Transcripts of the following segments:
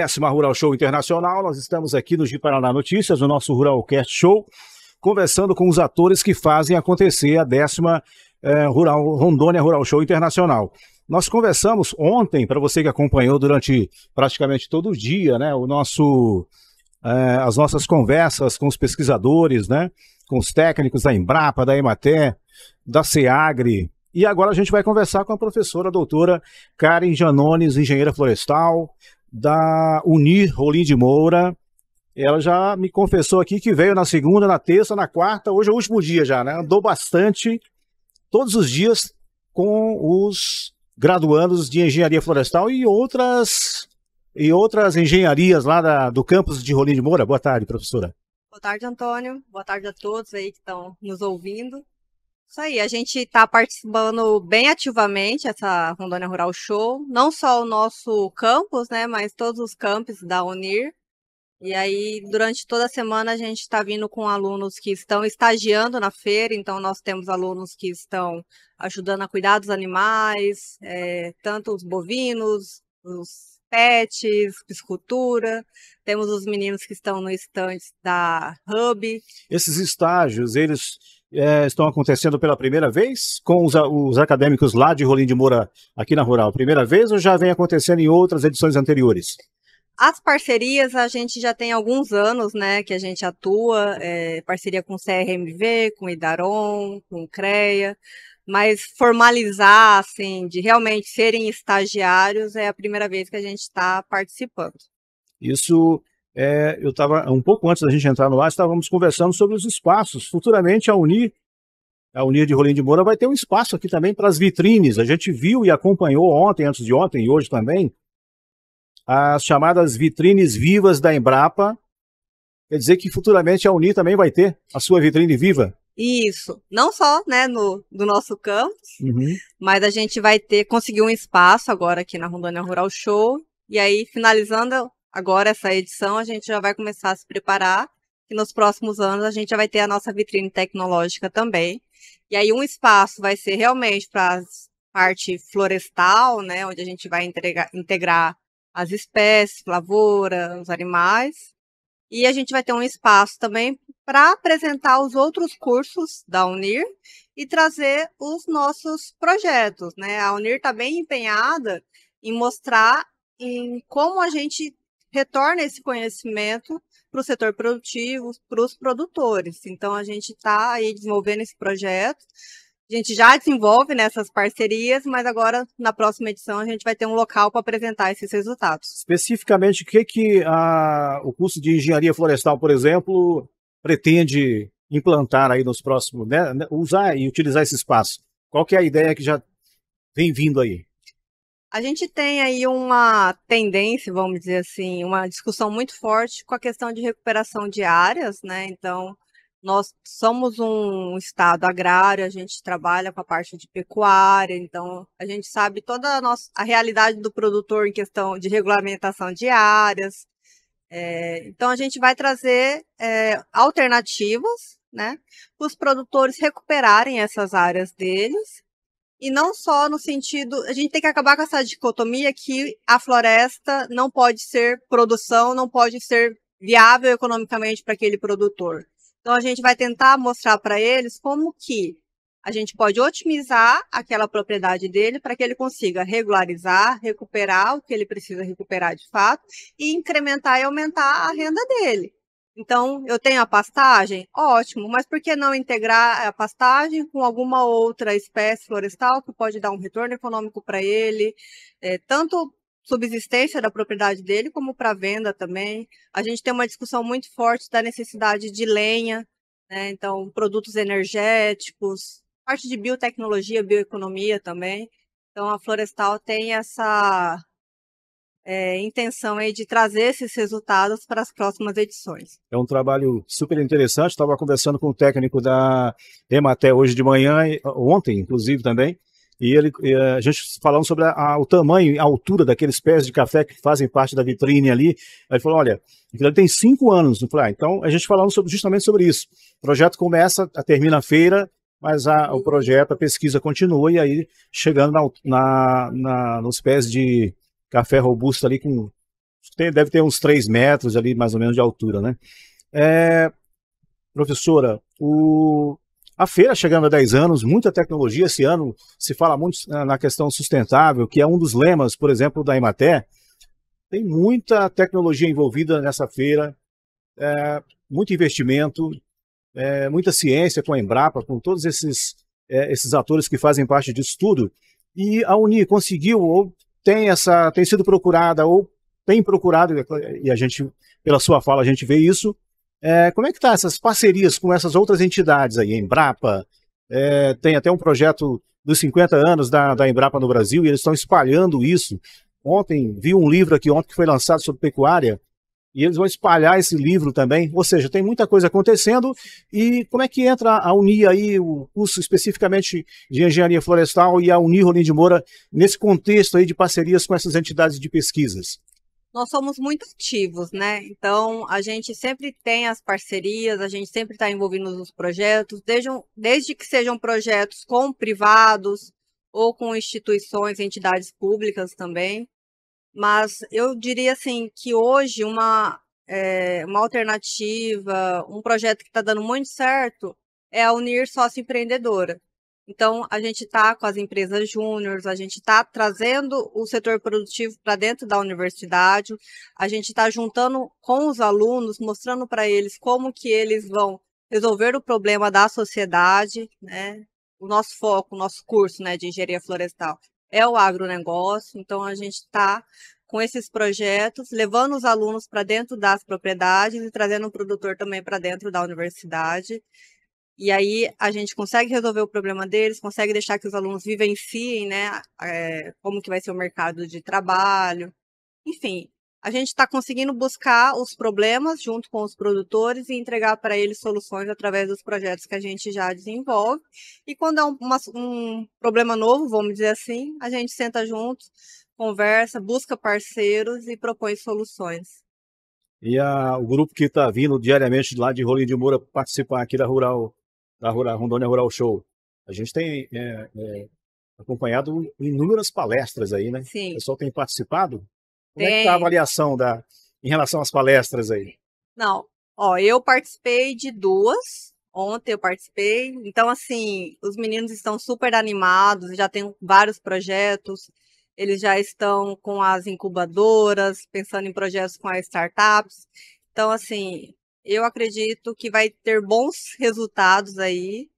décima Rural Show Internacional. Nós estamos aqui no Paraná Notícias, no nosso Ruralcast Show, conversando com os atores que fazem acontecer a décima eh, Rural, Rondônia Rural Show Internacional. Nós conversamos ontem, para você que acompanhou durante praticamente todo o dia, né, o nosso, eh, as nossas conversas com os pesquisadores, né, com os técnicos da Embrapa, da Emater, da SEAGRE, e agora a gente vai conversar com a professora a doutora Karen Janones, engenheira florestal, da Unir Rolim de Moura. Ela já me confessou aqui que veio na segunda, na terça, na quarta, hoje é o último dia já, né? Andou bastante, todos os dias, com os graduandos de engenharia florestal e outras e outras engenharias lá da, do campus de Rolim de Moura. Boa tarde, professora. Boa tarde, Antônio. Boa tarde a todos aí que estão nos ouvindo. Isso aí, a gente está participando bem ativamente essa Rondônia Rural Show, não só o nosso campus, né, mas todos os campos da Unir. E aí, durante toda a semana, a gente está vindo com alunos que estão estagiando na feira, então nós temos alunos que estão ajudando a cuidar dos animais, é, tanto os bovinos, os pets, piscultura, temos os meninos que estão no estande da Hub. Esses estágios, eles é, estão acontecendo pela primeira vez com os, os, acadêmicos lá de Rolim de Moura, aqui na Rural? Primeira vez ou já vem acontecendo em outras edições anteriores? As parcerias a gente já tem alguns anos, né, que a gente atua, é, parceria com o CRMV, com o Idaron, com o CREA, mas formalizar, assim, de realmente serem estagiários é a primeira vez que a gente está participando. Isso é, eu estava, um pouco antes da gente entrar no ar, estávamos conversando sobre os espaços. Futuramente a Unir, a Unir de Rolim de Moura vai ter um espaço aqui também para as vitrines. A gente viu e acompanhou ontem, antes de ontem e hoje também, as chamadas vitrines vivas da Embrapa. Quer dizer que futuramente a Unir também vai ter a sua vitrine viva. Isso, não só né, no, do nosso campus, uhum. mas a gente vai ter, conseguiu um espaço agora aqui na Rondônia Rural Show. E aí, finalizando agora essa edição, a gente já vai começar a se preparar e nos próximos anos a gente já vai ter a nossa vitrine tecnológica também. E aí um espaço vai ser realmente para a parte florestal, né, onde a gente vai entregar, integrar as espécies, lavoura, os animais. E a gente vai ter um espaço também para apresentar os outros cursos da Unir e trazer os nossos projetos. Né? A Unir está bem empenhada em mostrar em como a gente retorna esse conhecimento para o setor produtivo, para os produtores. Então, a gente está aí desenvolvendo esse projeto. A gente já desenvolve nessas parcerias, mas agora, na próxima edição, a gente vai ter um local para apresentar esses resultados. Especificamente, o que, que a, o curso de engenharia florestal, por exemplo, pretende implantar aí nos próximos, né, né usar e utilizar esse espaço? Qual que é a ideia que já vem vindo aí? A gente tem aí uma tendência, vamos dizer assim, uma discussão muito forte com a questão de recuperação de áreas, né? Então, nós somos um estado agrário, a gente trabalha com a parte de pecuária, então a gente sabe toda a nossa a realidade do produtor em questão de regulamentação de áreas. É, então a gente vai trazer é, alternativas, né? Para Os produtores recuperarem essas áreas deles e não só no sentido. A gente tem que acabar com essa dicotomia que a floresta não pode ser produção, não pode ser viável economicamente para aquele produtor. Então a gente vai tentar mostrar para eles como que a gente pode otimizar aquela propriedade dele para que ele consiga regularizar, recuperar o que ele precisa recuperar de fato e incrementar e aumentar a renda dele. Então, eu tenho a pastagem? Ótimo, mas por que não integrar a pastagem com alguma outra espécie florestal que pode dar um retorno econômico para ele, é, tanto subsistência da propriedade dele como para venda também. A gente tem uma discussão muito forte da necessidade de lenha, né? então produtos energéticos, parte de biotecnologia, bioeconomia também. Então a florestal tem essa é, intenção aí de trazer esses resultados para as próximas edições. É um trabalho super interessante. Estava conversando com o técnico da Emate hoje de manhã, ontem, inclusive, também. E ele, eh, a gente falando sobre a, a, o tamanho e a altura daqueles pés de café que fazem parte da vitrine ali. Ele falou: olha, ele tem cinco anos. Eu falei, ah, então, a gente falando sobre, justamente sobre isso. O projeto começa, termina a feira, mas a, o projeto, a pesquisa continua, e aí chegando na, na, na, nos pés de café robusto ali com. Tem, deve ter uns 3 metros ali, mais ou menos, de altura, né? É, professora, o, a feira chegando a 10 anos, muita tecnologia esse ano, se fala muito ah, na questão sustentável, que é um dos lemas, por exemplo, da Imaté. Tem muita tecnologia envolvida nessa feira, é, muito investimento, é, muita ciência com a Embrapa, com todos esses, é, esses atores que fazem parte disso tudo. E a Uni conseguiu, ou tem essa tem sido procurada ou tem procurado é e a gente pela sua fala a gente vê isso. É, como é que tá essas parcerias com essas outras entidades aí, Embrapa? É, tem até um projeto dos 50 anos da, da Embrapa no Brasil e eles estão espalhando isso. Ontem vi um livro aqui ontem que foi lançado sobre pecuária e eles vão espalhar esse livro também. Ou seja, tem muita coisa acontecendo. E como é que entra a Unir aí, o curso especificamente de engenharia florestal e a Unir Rolim de Moura, nesse contexto aí de parcerias com essas entidades de pesquisas? Nós somos muito ativos, né? Então, a gente sempre tem as parcerias, a gente sempre está envolvido nos projetos, desde, desde que sejam projetos com privados ou com instituições, entidades públicas também. Mas eu diria assim que hoje uma, é, uma alternativa, um projeto que está dando muito certo é a Unir Sócio Empreendedora. Então, a gente está com as empresas júniores, a gente está trazendo o setor produtivo para dentro da universidade, a gente está juntando com os alunos, mostrando para eles como que eles vão resolver o problema da sociedade, né? O nosso foco, o nosso curso né, de engenharia florestal é o agronegócio, então a gente está com esses projetos, levando os alunos para dentro das propriedades e trazendo o produtor também para dentro da universidade. E aí a gente consegue resolver o problema deles, consegue deixar que os alunos vivenciem, né, é, como que vai ser o mercado de trabalho. Enfim, a gente está conseguindo buscar os problemas junto com os produtores e entregar para eles soluções através dos projetos que a gente já desenvolve. E quando é um, uma, um problema novo, vamos dizer assim, a gente senta junto, conversa, busca parceiros e propõe soluções. E a, o grupo que está vindo diariamente lá de Rolim de Moura participar aqui da Rural, da Rural, Rondônia Rural Show, a gente tem é, é, acompanhado inúmeras palestras aí, né? Sim. O pessoal tem participado? Como Tem. é que tá a avaliação da, em relação às palestras aí? Não, ó, eu participei de duas. Ontem eu participei. Então, assim, os meninos estão super animados, já tem vários projetos. Eles já estão com as incubadoras, pensando em projetos com as startups. Então, assim, eu acredito que vai ter bons resultados aí.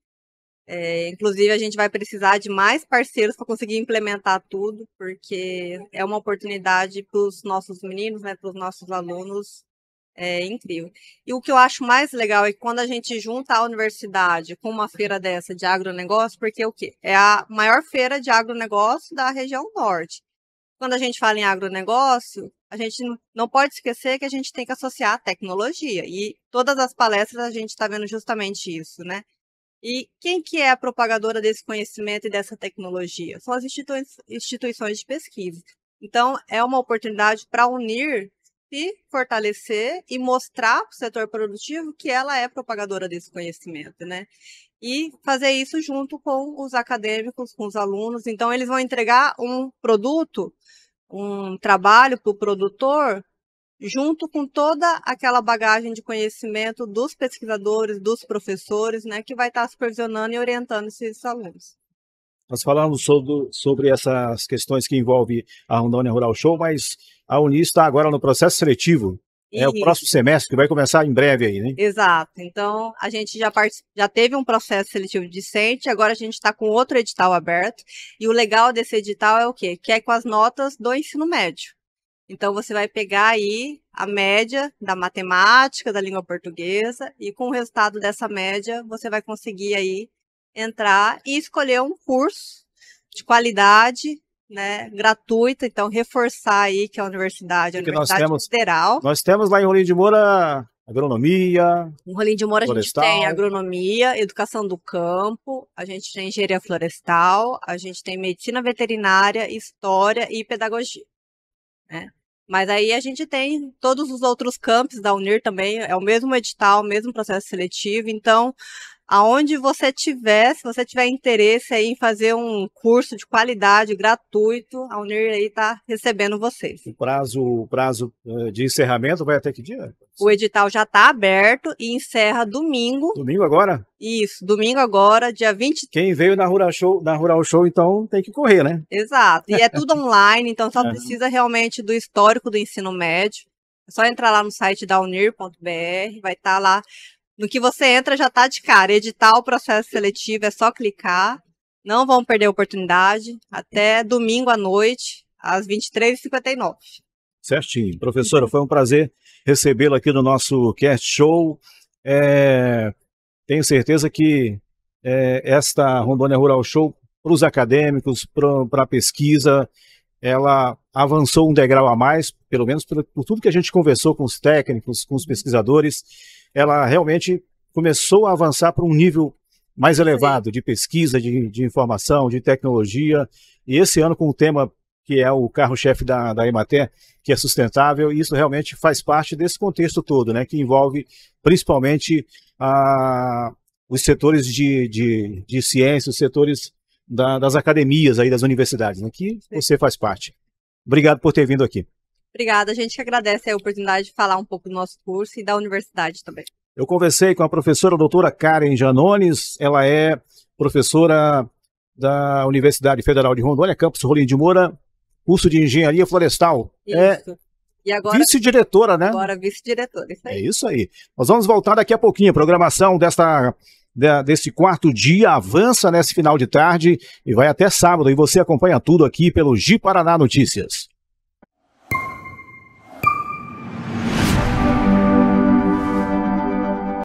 É, inclusive, a gente vai precisar de mais parceiros para conseguir implementar tudo, porque é uma oportunidade para os nossos meninos, né, para os nossos alunos, é incrível. E o que eu acho mais legal é que quando a gente junta a universidade com uma feira dessa de agronegócio, porque o quê? É a maior feira de agronegócio da região norte. Quando a gente fala em agronegócio, a gente não pode esquecer que a gente tem que associar a tecnologia. E todas as palestras a gente está vendo justamente isso, né? E quem que é a propagadora desse conhecimento e dessa tecnologia? São as institui instituições de pesquisa. Então, é uma oportunidade para unir se fortalecer e mostrar para o setor produtivo que ela é propagadora desse conhecimento, né? E fazer isso junto com os acadêmicos, com os alunos. Então, eles vão entregar um produto, um trabalho para o produtor junto com toda aquela bagagem de conhecimento dos pesquisadores, dos professores, né, que vai estar tá supervisionando e orientando esses alunos. Nós falamos sobre, sobre essas questões que envolvem a Rondônia Rural Show, mas a Unis está agora no processo seletivo. É o próximo semestre que vai começar em breve aí, né? Exato. Então, a gente já, part... já teve um processo seletivo decente, agora a gente está com outro edital aberto. E o legal desse edital é o quê? Que é com as notas do ensino médio. Então você vai pegar aí a média da matemática, da língua portuguesa e com o resultado dessa média você vai conseguir aí entrar e escolher um curso de qualidade, né, gratuita, então reforçar aí que é a universidade, a Porque Universidade nós temos, Federal. Nós temos lá em Rolim de Moura agronomia. Em Rolim de Moura florestal. a gente tem agronomia, educação do campo, a gente tem engenharia florestal, a gente tem medicina veterinária, história e pedagogia. Né? Mas aí a gente tem todos os outros campos da Unir também, é o mesmo edital, o mesmo processo seletivo, então aonde você tiver, se você tiver interesse em fazer um curso de qualidade gratuito, a Unir aí está recebendo vocês. O prazo, o prazo eh, de encerramento vai até que dia? O edital já está aberto e encerra domingo. Domingo agora? Isso, domingo agora, dia 20. Quem veio na Rural Show, na Rural Show então tem que correr, né? Exato. E é tudo online, então só precisa realmente do histórico do ensino médio. É só entrar lá no site da unir.br, vai estar tá lá no que você entra já tá de cara. Editar o processo seletivo, é só clicar. Não vão perder a oportunidade. Até domingo à noite, às 23h59. Certinho. Professora, foi um prazer recebê-la aqui no nosso cast show. É... tenho certeza que é, esta Rondônia Rural Show, para os acadêmicos, para a pesquisa, ela avançou um degrau a mais, pelo menos por, por, tudo que a gente conversou com os técnicos, com os uhum. pesquisadores, ela realmente começou a avançar para um nível mais elevado de pesquisa, de, de informação, de tecnologia. E esse ano, com o tema que é o carro-chefe da, da que é sustentável, e isso realmente faz parte desse contexto todo, né, que envolve principalmente a, os setores de, de, de ciência, os setores da, das academias aí das universidades, né, que você faz parte. Obrigado por ter vindo aqui. Obrigada, a gente que agradece a oportunidade de falar um pouco do nosso curso e da universidade também. Eu conversei com a professora a doutora Karen Janones, ela é professora da Universidade Federal de Rondônia, campus Rolim de Moura, curso de Engenharia Florestal. É isso. É e agora vice-diretora, né? Agora vice-diretora, É isso aí. Nós vamos voltar daqui a pouquinho, programação desta desse quarto dia, avança nesse final de tarde e vai até sábado. E você acompanha tudo aqui pelo Gi Paraná Notícias.